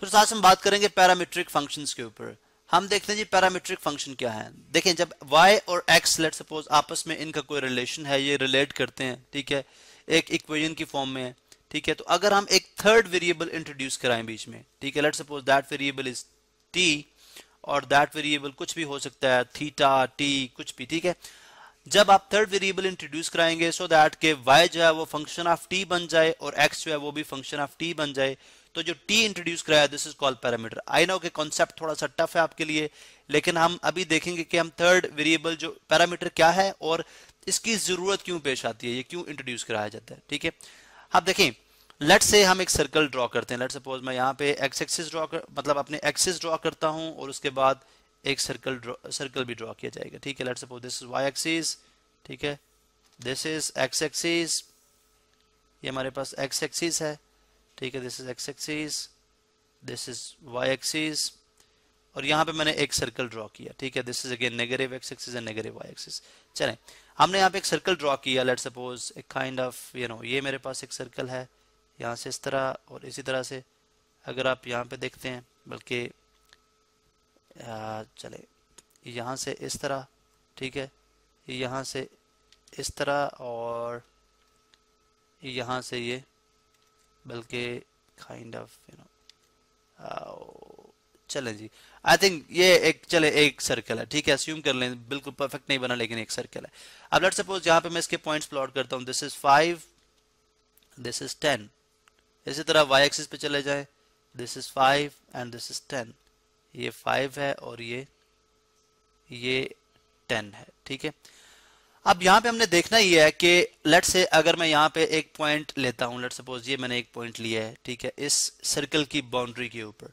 फिर साथ हम बात करेंगे पैरामीट्रिक फंक्शंस के ऊपर हम देखते हैं जी पैरामीट्रिक फंक्शन क्या है देखें जब वाई और एक्स लेट सपोज आपस में इनका कोई रिलेशन है ये रिलेट करते हैं ठीक है एक इक्वेशन की फॉर्म में ठीक है तो अगर हम एक थर्ड वेरिएबल इंट्रोड्यूस कराएं बीच में ठीक है let suppose that variable is T और दैट वेरिएबल कुछ भी हो सकता है थीटा टी कुछ भी ठीक है जब आप थर्ड वेरिएबल इंट्रोड्यूस कराएंगे सो so दैट के वाई जो है वो फंक्शन ऑफ टी बन जाए और एक्स जो है वो भी फंक्शन ऑफ टी बन जाए तो जो टी इंट्रोड्यूस कराया this is called parameter I know के कॉन्सेप्ट थोड़ा सा टफ है आपके लिए लेकिन हम अभी देखेंगे कि हम थर्ड वेरिएबल जो पैरामीटर क्या है और इसकी जरूरत क्यों पेश आती है ये क्यों इंट्रोड्यूस कराया जाता है ठीक है आप देखें लेट से हम एक सर्कल ड्रॉ करते हैं लेट सपोज मैं यहाँ पे एक्स एक्सिस ड्रॉ कर मतलब अपने एक्सिस ड्रॉ करता हूँ और उसके बाद एक सर्कल सर्कल भी ड्रॉ किया जाएगा ठीक है let suppose this is Y axis ठीक है दिस इज एक्स एक्सिस ये हमारे पास एक्स एक्सिस है ठीक है this is X axis this is Y axis और यहाँ पे मैंने एक सर्कल ड्रॉ किया ठीक है this is again negative X axis and negative Y axis चलें हमने यहाँ पे एक सर्कल ड्रॉ किया लेट सपोज एक काइंड ऑफ यू नो ये मेरे पास एक सर्कल है यहाँ से इस तरह और इसी तरह से अगर आप यहाँ पे देखते हैं बल्कि चले यहाँ से इस तरह ठीक है यहाँ से इस तरह और यहाँ से ये यह, बल्कि काइंड ऑफ यू नो चले जी आई थिंक ये एक चले एक सर्कल है ठीक है अस्यूम कर लें बिल्कुल परफेक्ट नहीं बना लेकिन एक सर्कल है अब लेट सपोज यहाँ पे मैं इसके पॉइंट्स प्लॉट करता हूँ this is five this is ten इसी तरह वाई एक्सिस पे चले जाएं this is five and this is ten ये फाइव है और ये ये टेन है ठीक है अब यहाँ पे हमने देखना ही है कि लेट से अगर मैं यहाँ पे एक पॉइंट लेता हूँ लेट सपोज ये मैंने एक पॉइंट लिया है ठीक है इस सर्कल की बाउंड्री के ऊपर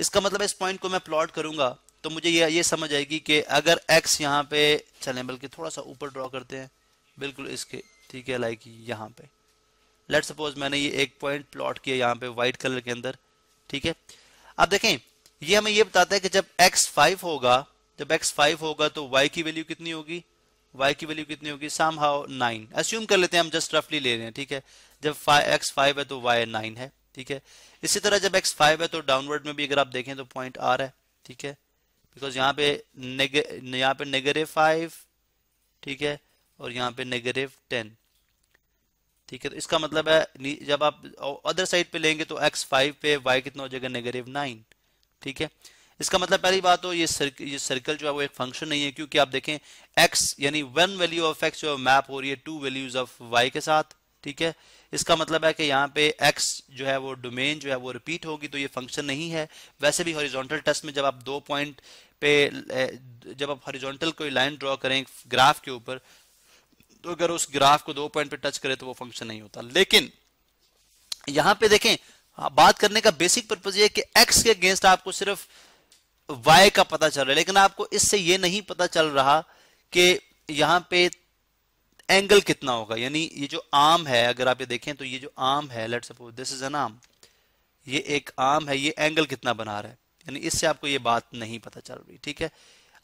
इसका मतलब इस पॉइंट को मैं प्लॉट करूंगा तो मुझे ये ये समझ आएगी कि अगर एक्स यहाँ पे चले बल्कि थोड़ा सा ऊपर ड्रॉ करते हैं बिल्कुल इसके ठीक है लाइक यहाँ पे लेट सपोज मैंने ये एक पॉइंट प्लॉट किया यहाँ पे वाइट कलर के अंदर ठीक है अब देखें ये हमें ये बताता है कि जब एक्स फाइव होगा जब एक्स फाइव होगा तो वाई की वैल्यू कितनी होगी वाई की वैल्यू कितनी होगी साम हाउ नाइन अस्यूम कर लेते हैं हम जस्ट रफली ले रहे हैं ठीक है जब एक्स फाइव है तो वाई नाइन है ठीक है इसी तरह जब एक्स फाइव है तो डाउनवर्ड में भी अगर आप देखें तो पॉइंट आर है ठीक है बिकॉज यहाँ पे यहाँ पे नेगेटिव फाइव ठीक है और यहाँ पे नेगेटिव टेन ठीक है तो इसका मतलब है जब आप अदर साइड पे लेंगे तो एक्स फाइव पे वाई कितना हो जाएगा नेगेटिव नाइन ठीक है इसका मतलब पहली बात तो ये सर्कल ये सर्कल जो है वो एक फंक्शन नहीं है क्योंकि आप देखें एक्स यानी वन वैल्यू ऑफ एक्स जो मैप हो रही है टू वैल्यूज ऑफ वाई के साथ ठीक है इसका मतलब है कि यहाँ पे x जो है वो डोमेन जो है वो रिपीट होगी तो ये फंक्शन नहीं है वैसे भी हॉरिजॉन्टल टेस्ट में जब आप दो पॉइंट पे जब आप हॉरिजॉन्टल कोई लाइन ड्रॉ करें ग्राफ के ऊपर तो अगर उस ग्राफ को दो पॉइंट पे टच करें तो वो फंक्शन नहीं होता लेकिन यहाँ पे देखें हाँ, बात करने का बेसिक पर्पज ये कि एक्स के अगेंस्ट आपको सिर्फ वाई का पता चल रहा है लेकिन आपको इससे ये नहीं पता चल रहा कि यहाँ पे एंगल कितना होगा यानी ये जो आम है अगर आप ये देखें तो ये जो आम है let suppose this is an arm ये एक आम है ये एंगल कितना बना रहा है यानी इससे आपको ये बात नहीं पता चल रही ठीक है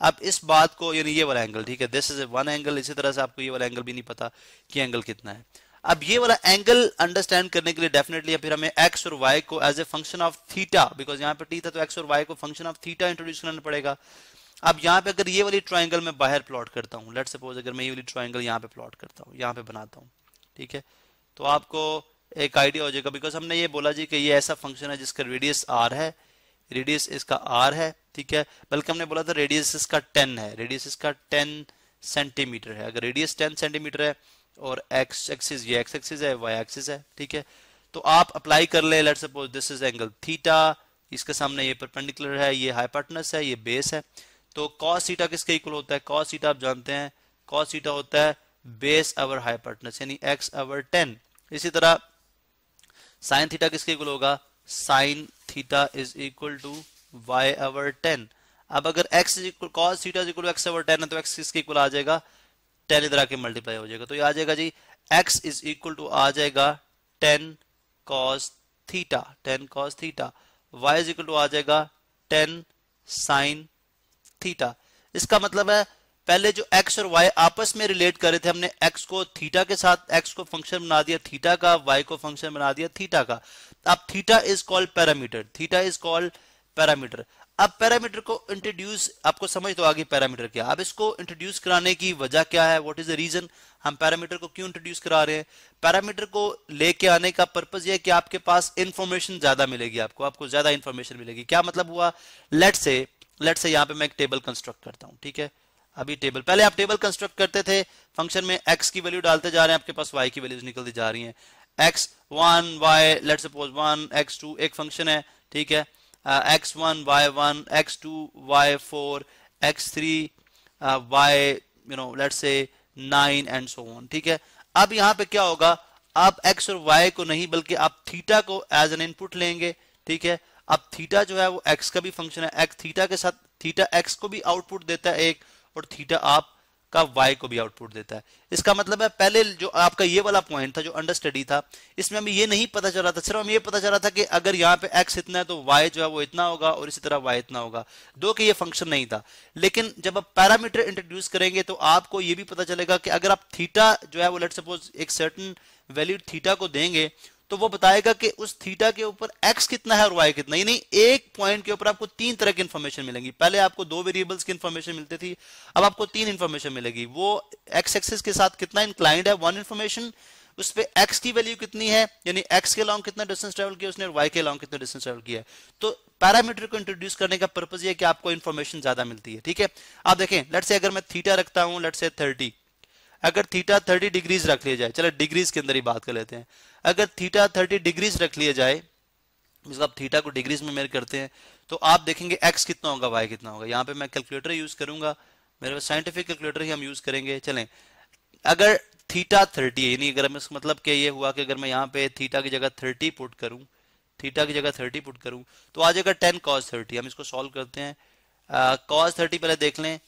आप इस बात को यानी ये वाला एंगल ठीक है दिस इज वन एंगल इसी तरह से आपको ये वाला एंगल भी नहीं पता कि एंगल कितना है अब ये वाला एंगल अंडरस्टैंड करने के लिए डेफिनेटली फिर हमें एक्स और वाई को as a function of theta because यहाँ पे टी था तो एक्स और वाई को फंक्शन ऑफ थीटा इंट्रोड्यूस करना पड़ेगा अब यहाँ पे अगर ये वाली ट्राइंगल मैं बाहर प्लॉट करता हूँ लेट सपोज अगर मैं ये वाली ट्राइंगल यहाँ पे प्लॉट करता हूँ यहाँ पे बनाता हूँ ठीक है तो आपको एक आइडिया हो जाएगा बिकॉज हमने ये बोला जी कि ये ऐसा फंक्शन है जिसका रेडियस आर है रेडियस इसका आर है ठीक है बल्कि हमने बोला था रेडियस इसका टेन है रेडियस इसका टेन सेंटीमीटर है अगर रेडियस टेन सेंटीमीटर है और x एक्सिस ये x एक्सिस है y एक्सिस है ठीक है तो आप अप्लाई कर ले let suppose this is angle theta इसके सामने ये परपेंडिकुलर है ये हाईपार्टनस है ये बेस है तो cos थीटा किसके इक्वल होता है cos थीटा आप जानते हैं cos थीटा होता है बेस अवर हाईपार्टनस यानी x अवर 10 इसी तरह sin थीटा किसके इक्वल होगा sin theta is equal to y over 10 अब अगर x cos theta x x 10 है तो x किसके इक्वल आ जाएगा टेन इधर आके मल्टीप्लाई हो जाएगा तो ये आ जाएगा जी एक्स इज इक्वल टू आ जाएगा ten cos theta ten cos theta y is equal to आ जाएगा टेन साइन थीटा इसका मतलब है पहले जो x और y आपस में रिलेट कर रहे थे हमने x को थीटा के साथ x को फंक्शन बना दिया थीटा का y को फंक्शन बना दिया थीटा का अब theta is called parameter theta is called parameter अब पैरामीटर को इंट्रोड्यूस आपको समझ तो आगे पैरामीटर क्या अब इसको इंट्रोड्यूस कराने की वजह क्या है व्हाट इज द रीजन हम पैरामीटर को क्यों इंट्रोड्यूस करा रहे हैं पैरामीटर को लेके आने का पर्पज यह कि आपके पास इंफॉर्मेशन ज्यादा मिलेगी आपको आपको ज्यादा इंफॉर्मेशन मिलेगी क्या मतलब हुआ लेट से लेट से यहां पे मैं एक टेबल कंस्ट्रक्ट करता हूं ठीक है अभी टेबल पहले आप टेबल कंस्ट्रक्ट करते थे फंक्शन में एक्स की वैल्यू डालते जा रहे हैं आपके पास वाई की वैल्यूज निकलती जा रही है x one y let suppose one x two एक फंक्शन है ठीक है uh, x1 y1 x2 y4 x3 uh, y you know let's say 9 and so on ठीक है अब यहां पे क्या होगा आप x और y को नहीं बल्कि आप थीटा को एज एन इनपुट लेंगे ठीक है अब थीटा जो है वो x का भी फंक्शन है x थीटा के साथ थीटा x को भी आउटपुट देता है एक और थीटा आप का वाई को भी आउटपुट देता है इसका मतलब है पहले जो आपका ये वाला पॉइंट था जो अंडर स्टडी था इसमें हमें ये नहीं पता रहा था सिर्फ हमें ये पता रहा था कि अगर यहाँ पे एक्स इतना है तो वाई जो है वो इतना होगा और इसी तरह वाई इतना होगा दो कि ये फंक्शन नहीं था लेकिन जब आप पैरामीटर इंट्रोड्यूस करेंगे तो आपको ये भी पता चलेगा कि अगर आप थीटा जो है वो लेट सपोज एक सर्टन वैल्यू थीटा को देंगे तो वो बताएगा कि उस थीटा के ऊपर एक्स कितना है और वाई कितना नहीं एक पॉइंट के ऊपर आपको तीन तरह की इन्फॉर्मेशन मिलेंगी पहले आपको दो वेरिएबल्स की इन्फॉर्मेशन मिलती थी अब आपको तीन इन्फॉर्मेशन मिलेगी वो एक्स एक्सिस के साथ कितना इंक्लाइंड है वन इन्फॉर्मेशन उस पर एक्स की वैल्यू कितनी है यानी एक्स के लॉन्ग कितना डिस्टेंस ट्रेवल किया उसने वाई के लॉन्ग कितना डिस्टेंस ट्रेवल किया तो पैरामीटर को इंट्रोड्यूस करने का पर्पज ये कि आपको इन्फॉर्मेशन ज्यादा मिलती है ठीक है आप देखें लेट से अगर मैं थीटा रखता हूं लेट से थर्टी अगर थीटा थर्टी डिग्रीज रख लिया जाए चलो डिग्रीज के अंदर ही बात कर लेते हैं अगर थीटा थर्टी डिग्रीज रख लिया जाए आप थीटा को डिग्रीज में मेर करते हैं तो आप देखेंगे एक्स कितना होगा वाई कितना होगा यहाँ पे मैं कैलकुलेटर यूज करूंगा मेरे पास साइंटिफिक कैलकुलेटर ही हम यूज करेंगे चलें अगर थीटा थर्टी है यानी अगर हम इसका मतलब क्या ये हुआ कि अगर मैं यहाँ पे थीटा की जगह थर्टी पुट करूँ थीटा की जगह थर्टी पुट करूँ तो आ जाएगा टेन कॉस थर्टी हम इसको सॉल्व करते हैं कॉस थर्टी पहले देख लें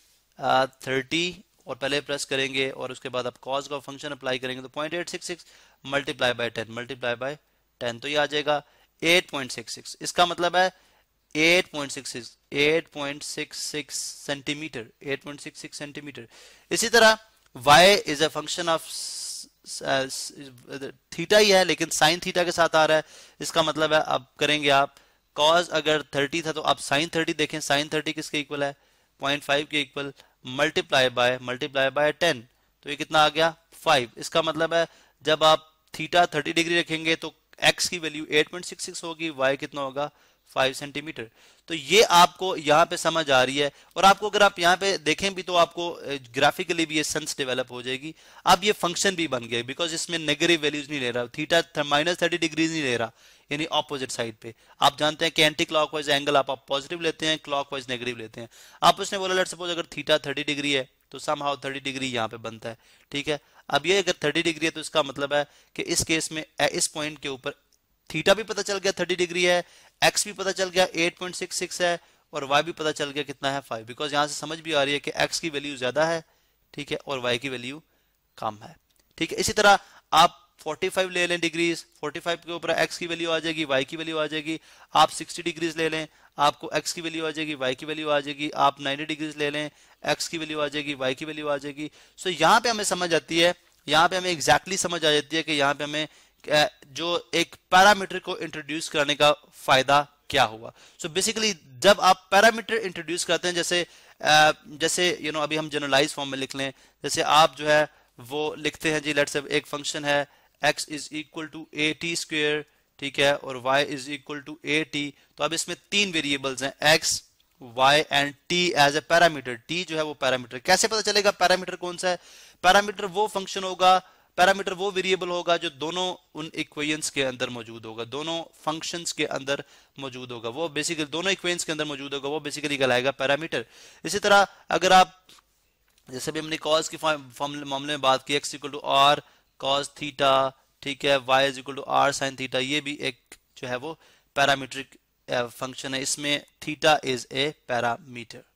थर्टी और पहले प्रेस करेंगे और उसके बाद आप कॉज का फंक्शन अप्लाई करेंगे तो point eight six six multiply by ten multiply by ten तो ये आ जाएगा एट पॉइंट सिक्स सिक्स इसका मतलब है eight point six six eight point six six centimetre eight point six six centimetre इसी तरह y is a function of theta ही है लेकिन साइन थीटा के साथ आ रहा है इसका मतलब है अब करेंगे आप कॉज अगर 30 था तो आप साइन 30 देखें साइन 30 किसके इक्वल है 0.5 के equal multiply by multiply by ten तो ये कितना आ गया फाइव इसका मतलब है जब आप थीटा थर्टी डिग्री रखेंगे तो एक्स की value eight point six six होगी वाई कितना होगा फाइव सेंटीमीटर तो ये आपको यहाँ पे समझ आ रही है और आपको अगर आप यहाँ पे देखें भी तो आपको ग्राफिकली भी ये सेंस डेवलप हो जाएगी अब ये फंक्शन भी बन गया बिकॉज इसमें नेगेटिव वैल्यूज नहीं ले रहा थीटा माइनस थर्टी डिग्रीज नहीं ले रहा यानी ऑपोजिट साइड पे आप जानते हैं कि एंटी क्लॉकवाइज एंगल आप, पॉजिटिव लेते हैं क्लॉकवाइज नेगेटिव लेते हैं आप उसने बोला लेट सपोज अगर थीटा थर्टी डिग्री है तो सम हाउ थर्टी डिग्री यहाँ पे बनता है ठीक है अब ये अगर थर्टी डिग्री है तो इसका मतलब है कि इस केस में इस पॉइंट के ऊपर थीटा भी पता चल गया थर्टी डिग्री है एक्स भी पता चल गया एट पॉइंट सिक्स सिक्स है और वाई भी पता चल गया कितना है फाइव बिकॉज यहाँ से समझ भी आ रही है कि एक्स की वैल्यू ज्यादा है ठीक है और वाई की वैल्यू कम है ठीक है इसी तरह आप 45 ले लें डिग्रीज 45 के ऊपर एक्स की वैल्यू आ जाएगी वाई की वैल्यू आ जाएगी आप 60 डिग्रीज ले लें आपको एक्स की वैल्यू आ जाएगी वाई की वैल्यू आ जाएगी आप 90 डिग्रीज ले लें एक्स की वैल्यू आ जाएगी वाई की वैल्यू आ जाएगी सो so, यहाँ पे हमें समझ आती है यहाँ पे हमें एग्जैक्टली exactly समझ आ जाती है कि यहाँ पे हमें जो एक पैरामीटर को इंट्रोड्यूस करने का फायदा क्या हुआ सो so बेसिकली जब आप पैरामीटर इंट्रोड्यूस करते हैं जैसे जैसे यू you नो know, अभी हम जनरलाइज फॉर्म में लिख लें जैसे आप जो है वो लिखते हैं जी लेट्स एक फंक्शन है x is equal to a t square ठीक है और y is equal to a t तो अब इसमें तीन वेरिएबल्स हैं x y and t as a parameter t जो है वो पैरामीटर कैसे पता चलेगा पैरामीटर कौन सा है पैरामीटर वो फंक्शन होगा पैरामीटर वो वेरिएबल होगा जो दोनों उन इक्वेशंस के अंदर मौजूद होगा दोनों फंक्शंस के अंदर मौजूद होगा वो बेसिकली दोनों इक्वेशंस के अंदर मौजूद होगा वो बेसिकली कहलाएगा पैरामीटर इसी तरह अगर आप जैसे भी हमने कॉज के मामले में बात की x equal to r cos theta ठीक है y is equal to r sine theta ये भी एक जो है वो पैरामीट्रिक फंक्शन uh, है इसमें थीटा इज ए पैरामीटर